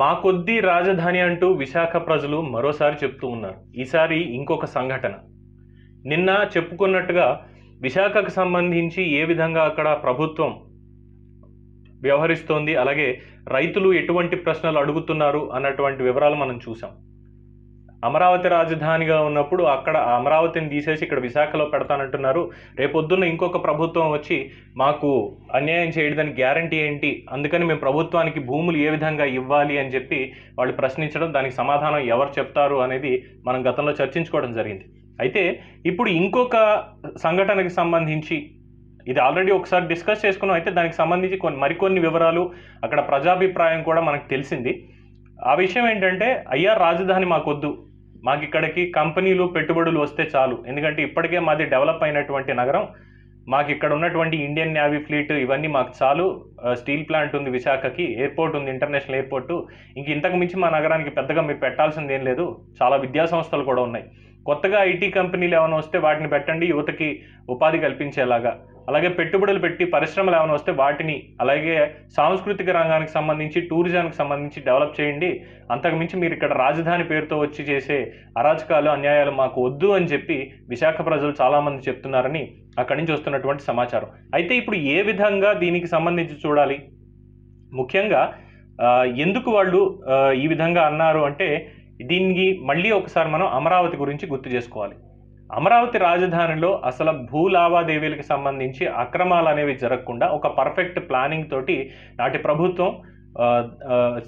మా కొద్దీ రాజధాని అంటూ విశాఖ ప్రజలు మరోసారి చెప్తూ ఉన్నారు ఈసారి ఇంకొక సంఘటన నిన్న చెప్పుకున్నట్టుగా విశాఖకు సంబంధించి ఏ విధంగా అక్కడ ప్రభుత్వం వ్యవహరిస్తోంది అలాగే రైతులు ఎటువంటి ప్రశ్నలు అడుగుతున్నారు అన్నటువంటి వివరాలు మనం చూసాం అమరావతి రాజధానిగా ఉన్నప్పుడు అక్కడ అమరావతిని తీసేసి ఇక్కడ విశాఖలో పెడతానంటున్నారు రేపొద్దున్న ఇంకొక ప్రభుత్వం వచ్చి మాకు అన్యాయం చేయడానికి గ్యారంటీ ఏంటి అందుకని మేము ప్రభుత్వానికి భూములు ఏ విధంగా ఇవ్వాలి అని చెప్పి వాళ్ళు ప్రశ్నించడం దానికి సమాధానం ఎవరు చెప్తారు అనేది మనం గతంలో చర్చించుకోవడం జరిగింది అయితే ఇప్పుడు ఇంకొక సంఘటనకి సంబంధించి ఇది ఆల్రెడీ ఒకసారి డిస్కస్ చేసుకున్నాం అయితే దానికి సంబంధించి కొన్ని మరికొన్ని వివరాలు అక్కడ ప్రజాభిప్రాయం కూడా మనకు తెలిసింది ఆ విషయం ఏంటంటే అయ్యా రాజధాని మాకొద్దు మాకు ఇక్కడికి కంపెనీలు పెట్టుబడులు వస్తే చాలు ఎందుకంటే ఇప్పటికే మాది డెవలప్ అయినటువంటి నగరం మాకు ఇక్కడ ఉన్నటువంటి ఇండియన్ నేవీ ఫ్లీట్ ఇవన్నీ మాకు చాలు స్టీల్ ప్లాంట్ ఉంది విశాఖకి ఎయిర్పోర్ట్ ఉంది ఇంటర్నేషనల్ ఎయిర్పోర్ట్ ఇంక ఇంతకు మించి మా నగరానికి పెద్దగా మీరు పెట్టాల్సింది ఏం లేదు చాలా విద్యా సంస్థలు కూడా ఉన్నాయి కొత్తగా ఐటీ కంపెనీలు ఏమైనా వస్తే వాటిని పెట్టండి యువతకి ఉపాధి కల్పించేలాగా అలాగే పెట్టుబడులు పెట్టి పరిశ్రమలు ఏమైనా వస్తే వాటిని అలాగే సాంస్కృతిక రంగానికి సంబంధించి టూరిజానికి సంబంధించి డెవలప్ చేయండి అంతకుమించి మీరు ఇక్కడ రాజధాని పేరుతో వచ్చి చేసే అరాచకాలు అన్యాయాలు మాకు వద్దు అని చెప్పి విశాఖ ప్రజలు చాలామంది చెప్తున్నారని అక్కడి నుంచి వస్తున్నటువంటి సమాచారం అయితే ఇప్పుడు ఏ విధంగా దీనికి సంబంధించి చూడాలి ముఖ్యంగా ఎందుకు వాళ్ళు ఈ విధంగా అన్నారు అంటే దీనికి మళ్ళీ ఒకసారి మనం అమరావతి గురించి గుర్తు చేసుకోవాలి అమరావతి రాజధానిలో అసలు భూ లావాదేవీలకు సంబంధించి అక్రమాలు అనేవి జరగకుండా ఒక పర్ఫెక్ట్ ప్లానింగ్ తోటి నాటి ప్రభుత్వం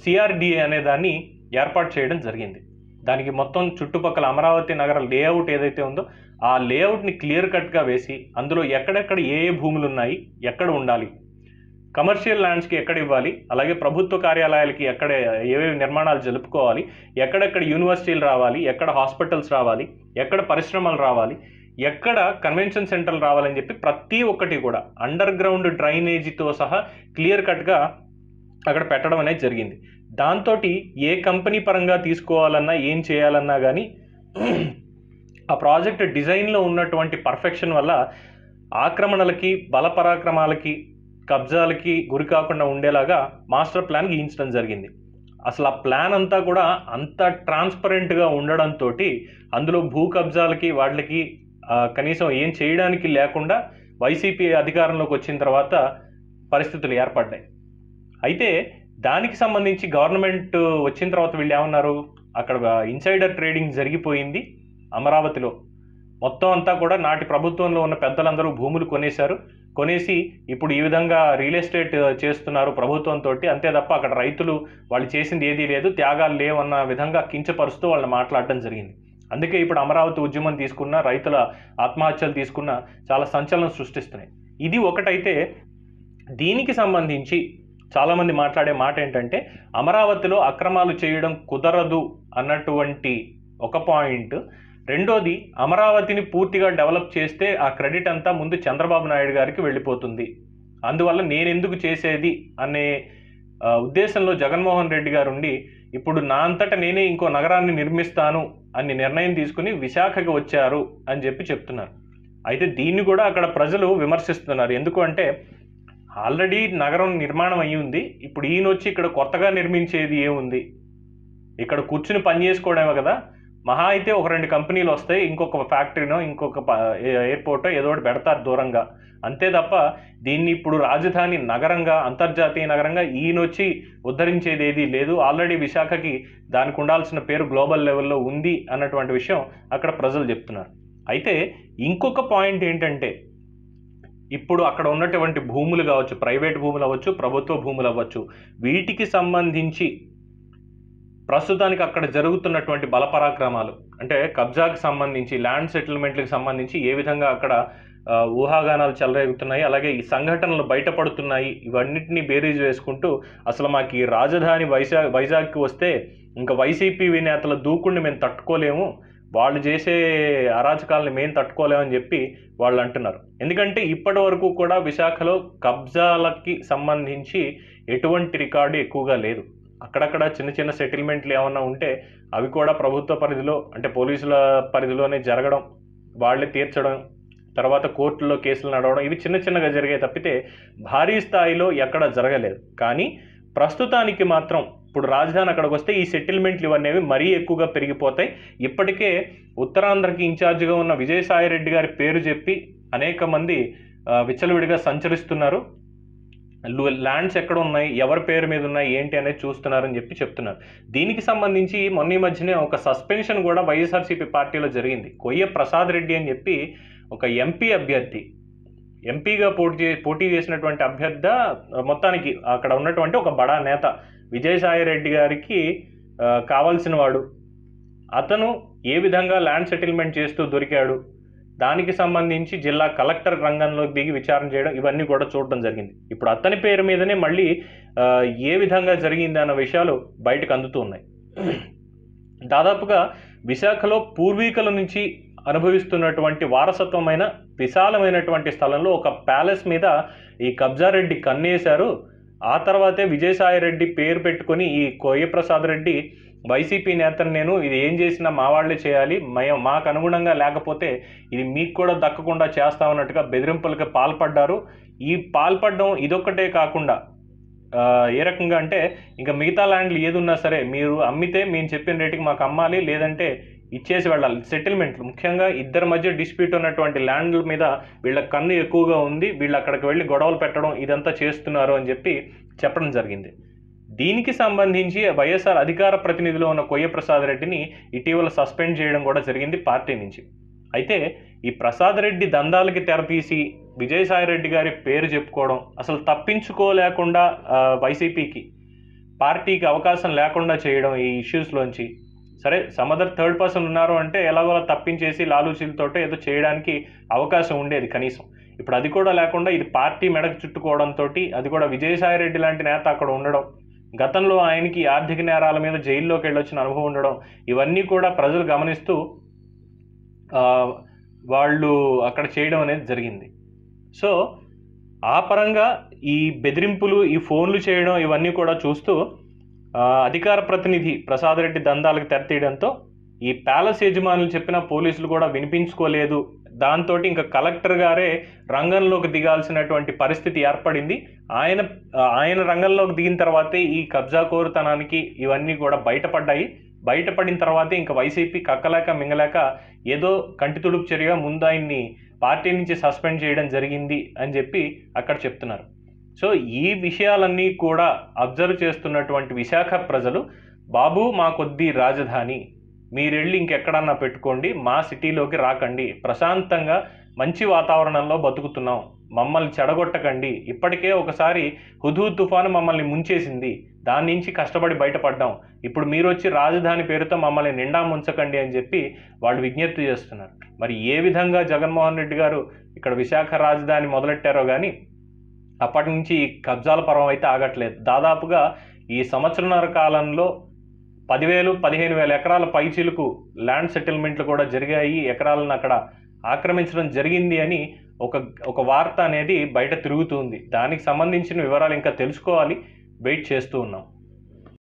సిఆర్డిఏ అనే దాన్ని ఏర్పాటు చేయడం జరిగింది దానికి మొత్తం చుట్టుపక్కల అమరావతి నగర లేఅవుట్ ఏదైతే ఉందో ఆ లేఅవుట్ని క్లియర్ కట్గా వేసి అందులో ఎక్కడెక్కడ ఏ ఏ భూములు ఉన్నాయి ఎక్కడ ఉండాలి కమర్షియల్ ల్యాండ్స్కి ఎక్కడ ఇవ్వాలి అలాగే ప్రభుత్వ కార్యాలయాలకి ఎక్కడ ఏవేవి నిర్మాణాలు జరుపుకోవాలి ఎక్కడెక్కడ యూనివర్సిటీలు రావాలి ఎక్కడ హాస్పిటల్స్ రావాలి ఎక్కడ పరిశ్రమలు రావాలి ఎక్కడ కన్వెన్షన్ సెంటర్లు రావాలని చెప్పి ప్రతి ఒక్కటి కూడా అండర్ గ్రౌండ్ డ్రైనేజీతో సహా క్లియర్ కట్గా అక్కడ పెట్టడం అనేది జరిగింది దాంతో ఏ కంపెనీ పరంగా తీసుకోవాలన్నా ఏం చేయాలన్నా కానీ ఆ ప్రాజెక్ట్ డిజైన్లో ఉన్నటువంటి పర్ఫెక్షన్ వల్ల ఆక్రమణలకి బలపరాక్రమాలకి కబ్జాలకి గురి కాకుండా ఉండేలాగా మాస్టర్ ప్లాన్ గీయించడం జరిగింది అసలు ఆ ప్లాన్ అంతా కూడా అంత ట్రాన్స్పరెంట్గా ఉండడంతో అందులో భూ కబ్జాలకి వాళ్ళకి కనీసం ఏం చేయడానికి లేకుండా వైసీపీ అధికారంలోకి వచ్చిన తర్వాత పరిస్థితులు ఏర్పడ్డాయి అయితే దానికి సంబంధించి గవర్నమెంట్ వచ్చిన తర్వాత వీళ్ళు ఏమన్నారు అక్కడ ఇన్సైడర్ ట్రేడింగ్ జరిగిపోయింది అమరావతిలో మొత్తం అంతా కూడా నాటి ప్రభుత్వంలో ఉన్న పెద్దలందరూ భూములు కొనేశారు కొనేసి ఇప్పుడు ఈ విధంగా రియల్ ఎస్టేట్ చేస్తున్నారు ప్రభుత్వంతో అంతే తప్ప అక్కడ రైతులు వాళ్ళు చేసింది ఏదీ లేదు త్యాగాలు లేవన్న విధంగా కించపరుస్తూ వాళ్ళు మాట్లాడటం జరిగింది అందుకే ఇప్పుడు అమరావతి ఉద్యమం తీసుకున్న రైతుల ఆత్మహత్యలు తీసుకున్న చాలా సంచలనం సృష్టిస్తున్నాయి ఇది ఒకటైతే దీనికి సంబంధించి చాలామంది మాట్లాడే మాట ఏంటంటే అమరావతిలో అక్రమాలు చేయడం కుదరదు అన్నటువంటి ఒక పాయింట్ రెండోది అమరావతిని పూర్తిగా డెవలప్ చేస్తే ఆ క్రెడిట్ అంతా ముందు చంద్రబాబు నాయుడు గారికి వెళ్ళిపోతుంది అందువల్ల నేను ఎందుకు చేసేది అనే ఉద్దేశంలో జగన్మోహన్ రెడ్డి గారు ఉండి ఇప్పుడు నా అంతటా నేనే ఇంకో నగరాన్ని నిర్మిస్తాను అని నిర్ణయం తీసుకుని విశాఖకి వచ్చారు అని చెప్పి చెప్తున్నారు అయితే దీన్ని కూడా అక్కడ ప్రజలు విమర్శిస్తున్నారు ఎందుకు అంటే ఆల్రెడీ నగరం నిర్మాణం అయి ఉంది ఇప్పుడు ఈయన వచ్చి ఇక్కడ కొత్తగా నిర్మించేది ఏముంది ఇక్కడ కూర్చుని పని చేసుకోవడమే కదా మహా అయితే ఒక రెండు కంపెనీలు వస్తాయి ఇంకొక ఫ్యాక్టరీనో ఇంకొక ఎయిర్పోర్టో ఏదో ఒకటి పెడతారు దూరంగా అంతే తప్ప దీన్ని ఇప్పుడు రాజధాని నగరంగా అంతర్జాతీయ నగరంగా ఈయనొచ్చి ఉద్ధరించేది ఏదీ లేదు ఆల్రెడీ విశాఖకి దానికి ఉండాల్సిన పేరు గ్లోబల్ లెవెల్లో ఉంది అన్నటువంటి విషయం అక్కడ ప్రజలు చెప్తున్నారు అయితే ఇంకొక పాయింట్ ఏంటంటే ఇప్పుడు అక్కడ ఉన్నటువంటి భూములు కావచ్చు ప్రైవేట్ భూములు అవ్వచ్చు ప్రభుత్వ భూములు అవ్వచ్చు వీటికి సంబంధించి ప్రస్తుతానికి అక్కడ జరుగుతున్నటువంటి బలపరాక్రమాలు అంటే కబ్జాకి సంబంధించి ల్యాండ్ సెటిల్మెంట్లకు సంబంధించి ఏ విధంగా అక్కడ ఊహాగానాలు చెలరేగుతున్నాయి అలాగే ఈ సంఘటనలు బయటపడుతున్నాయి ఇవన్నింటినీ బేరీజ్ వేసుకుంటూ అసలు మాకు ఈ రాజధాని వైజాగ్ వైజాగ్కి వస్తే ఇంకా వైసీపీ నేతల దూకుండి మేము తట్టుకోలేము వాళ్ళు చేసే అరాచకాలను మేము తట్టుకోలేమని చెప్పి వాళ్ళు అంటున్నారు ఎందుకంటే ఇప్పటి వరకు కూడా విశాఖలో కబ్జాలకి సంబంధించి ఎటువంటి రికార్డు ఎక్కువగా లేదు అక్కడక్కడ చిన్న చిన్న సెటిల్మెంట్లు ఏమన్నా ఉంటే అవి కూడా ప్రభుత్వ పరిధిలో అంటే పోలీసుల పరిధిలోనే జరగడం వాళ్ళే తీర్చడం తర్వాత కోర్టులో కేసులు నడవడం ఇవి చిన్న చిన్నగా జరిగే తప్పితే భారీ స్థాయిలో ఎక్కడ జరగలేదు కానీ ప్రస్తుతానికి మాత్రం ఇప్పుడు రాజధాని అక్కడికి వస్తే ఈ సెటిల్మెంట్లు ఇవన్నీ మరీ ఎక్కువగా పెరిగిపోతాయి ఇప్పటికే ఉత్తరాంధ్రకి ఇన్ఛార్జిగా ఉన్న విజయసాయిరెడ్డి గారి పేరు చెప్పి అనేక మంది విచ్చలవిడిగా సంచరిస్తున్నారు ల్యాండ్స్ ఎక్కడ ఉన్నాయి ఎవరి పేరు మీద ఉన్నాయి ఏంటి అనేది చూస్తున్నారని చెప్పి చెప్తున్నారు దీనికి సంబంధించి మొన్న ఈ మధ్యనే ఒక సస్పెన్షన్ కూడా వైఎస్ఆర్సీపీ పార్టీలో జరిగింది కొయ్య ప్రసాద్ రెడ్డి అని చెప్పి ఒక ఎంపీ అభ్యర్థి ఎంపీగా పోటీ పోటీ చేసినటువంటి అభ్యర్థ మొత్తానికి అక్కడ ఉన్నటువంటి ఒక బడా నేత విజయసాయి రెడ్డి గారికి కావాల్సిన వాడు అతను ఏ విధంగా ల్యాండ్ సెటిల్మెంట్ చేస్తూ దొరికాడు దానికి సంబంధించి జిల్లా కలెక్టర్ రంగంలోకి దిగి విచారణ చేయడం ఇవన్నీ కూడా చూడడం జరిగింది ఇప్పుడు అతని పేరు మీదనే మళ్ళీ ఏ విధంగా జరిగింది అన్న విషయాలు బయటకు అందుతూ ఉన్నాయి దాదాపుగా విశాఖలో పూర్వీకుల నుంచి అనుభవిస్తున్నటువంటి వారసత్వమైన విశాలమైనటువంటి స్థలంలో ఒక ప్యాలెస్ మీద ఈ కబ్జారెడ్డి కన్నేశారు ఆ తర్వాతే విజయసాయిరెడ్డి పేరు పెట్టుకొని ఈ కోయ్యప్రసాద్ రెడ్డి వైసీపీ నేతను నేను ఇది ఏం చేసినా మా వాళ్ళే చేయాలి మేము మాకు అనుగుణంగా లేకపోతే ఇది మీకు కూడా దక్కకుండా చేస్తామన్నట్టుగా బెదిరింపులకు పాల్పడ్డారు ఈ పాల్పడడం ఇదొక్కటే కాకుండా ఏ రకంగా అంటే ఇంకా మిగతా ల్యాండ్లు ఏది ఉన్నా సరే మీరు అమ్మితే మేము చెప్పిన రేటుకి మాకు అమ్మాలి లేదంటే ఇచ్చేసి వెళ్ళాలి సెటిల్మెంట్లు ముఖ్యంగా ఇద్దరి మధ్య డిస్ప్యూట్ ఉన్నటువంటి ల్యాండ్ల మీద వీళ్ళ కన్ను ఎక్కువగా ఉంది వీళ్ళు అక్కడికి వెళ్ళి గొడవలు పెట్టడం ఇదంతా చేస్తున్నారు అని చెప్పి చెప్పడం జరిగింది దీనికి సంబంధించి వైఎస్ఆర్ అధికార ప్రతినిధిలో ఉన్న కొయ్య ప్రసాద్ రెడ్డిని ఇటీవల సస్పెండ్ చేయడం కూడా జరిగింది పార్టీ నుంచి అయితే ఈ ప్రసాద్ రెడ్డి దందాలకి తెరతీసి విజయసాయి రెడ్డి గారి పేరు చెప్పుకోవడం అసలు తప్పించుకోలేకుండా వైసీపీకి పార్టీకి అవకాశం లేకుండా చేయడం ఈ ఇష్యూస్లోంచి సరే సమదర్ థర్డ్ పర్సన్ ఉన్నారు అంటే ఎలాగోలా తప్పించేసి లాలూచీలతో ఏదో చేయడానికి అవకాశం ఉండేది కనీసం ఇప్పుడు అది కూడా లేకుండా ఇది పార్టీ మెడకు చుట్టుకోవడంతో అది కూడా విజయసాయి రెడ్డి లాంటి నేత అక్కడ ఉండడం గతంలో ఆయనకి ఆర్థిక నేరాల మీద జైల్లోకి వెళ్ళొచ్చిన అనుభవం ఉండడం ఇవన్నీ కూడా ప్రజలు గమనిస్తూ వాళ్ళు అక్కడ చేయడం అనేది జరిగింది సో ఆ పరంగా ఈ బెదిరింపులు ఈ ఫోన్లు చేయడం ఇవన్నీ కూడా చూస్తూ అధికార ప్రతినిధి ప్రసాద్ రెడ్డి దందాలకు తెరతీయడంతో ఈ ప్యాలెస్ యజమానులు చెప్పిన పోలీసులు కూడా వినిపించుకోలేదు దాంతో ఇంకా కలెక్టర్ గారే రంగంలోకి దిగాల్సినటువంటి పరిస్థితి ఏర్పడింది ఆయన ఆయన రంగంలోకి దిగిన తర్వాతే ఈ కబ్జా కోరుతనానికి ఇవన్నీ కూడా బయటపడ్డాయి బయటపడిన తర్వాతే ఇంకా వైసీపీ కక్కలేక మింగలేక ఏదో తుడుపు చర్యగా ముందు ఆయన్ని పార్టీ నుంచి సస్పెండ్ చేయడం జరిగింది అని చెప్పి అక్కడ చెప్తున్నారు సో ఈ విషయాలన్నీ కూడా అబ్జర్వ్ చేస్తున్నటువంటి విశాఖ ప్రజలు బాబు మా కొద్ది రాజధాని మీరు వెళ్ళి ఇంకెక్కడన్నా పెట్టుకోండి మా సిటీలోకి రాకండి ప్రశాంతంగా మంచి వాతావరణంలో బతుకుతున్నాం మమ్మల్ని చెడగొట్టకండి ఇప్పటికే ఒకసారి హుదూ తుఫాను మమ్మల్ని ముంచేసింది దాని నుంచి కష్టపడి బయటపడ్డాం ఇప్పుడు మీరు వచ్చి రాజధాని పేరుతో మమ్మల్ని నిండా ముంచకండి అని చెప్పి వాళ్ళు విజ్ఞప్తి చేస్తున్నారు మరి ఏ విధంగా జగన్మోహన్ రెడ్డి గారు ఇక్కడ విశాఖ రాజధాని మొదలెట్టారో కానీ అప్పటి నుంచి కబ్జాల పర్వం అయితే ఆగట్లేదు దాదాపుగా ఈ సంవత్సరన్నర కాలంలో పదివేలు పదిహేను వేల ఎకరాల పైచీలకు ల్యాండ్ సెటిల్మెంట్లు కూడా జరిగాయి ఎకరాలను అక్కడ ఆక్రమించడం జరిగింది అని ఒక ఒక వార్త అనేది బయట తిరుగుతుంది దానికి సంబంధించిన వివరాలు ఇంకా తెలుసుకోవాలి వెయిట్ చేస్తూ ఉన్నాం